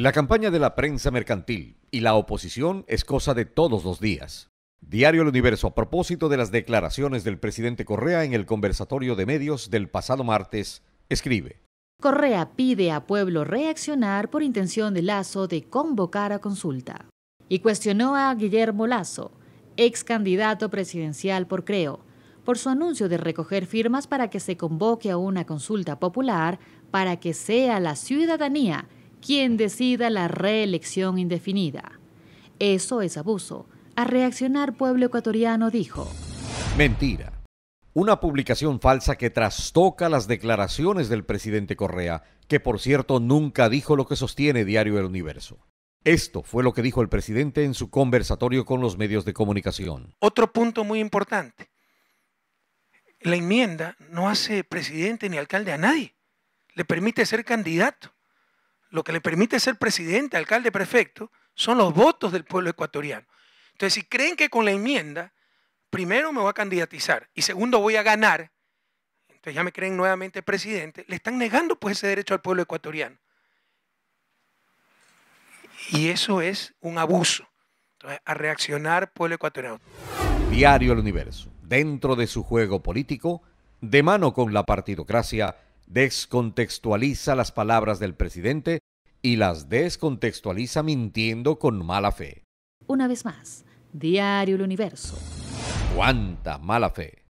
La campaña de la prensa mercantil y la oposición es cosa de todos los días. Diario El Universo a propósito de las declaraciones del presidente Correa en el conversatorio de medios del pasado martes, escribe. Correa pide a pueblo reaccionar por intención de Lazo de convocar a consulta. Y cuestionó a Guillermo Lazo, ex candidato presidencial por Creo, por su anuncio de recoger firmas para que se convoque a una consulta popular para que sea la ciudadanía quien decida la reelección indefinida. Eso es abuso. A reaccionar pueblo ecuatoriano dijo. Mentira. Una publicación falsa que trastoca las declaraciones del presidente Correa, que por cierto nunca dijo lo que sostiene Diario El Universo. Esto fue lo que dijo el presidente en su conversatorio con los medios de comunicación. Otro punto muy importante. La enmienda no hace presidente ni alcalde a nadie. Le permite ser candidato lo que le permite ser presidente, alcalde, prefecto, son los votos del pueblo ecuatoriano. Entonces, si creen que con la enmienda, primero me voy a candidatizar y segundo voy a ganar, entonces ya me creen nuevamente presidente, le están negando pues ese derecho al pueblo ecuatoriano. Y eso es un abuso. Entonces, a reaccionar pueblo ecuatoriano. Diario El Universo, dentro de su juego político, de mano con la partidocracia, descontextualiza las palabras del presidente y las descontextualiza mintiendo con mala fe. Una vez más, Diario El Universo. ¡Cuánta mala fe!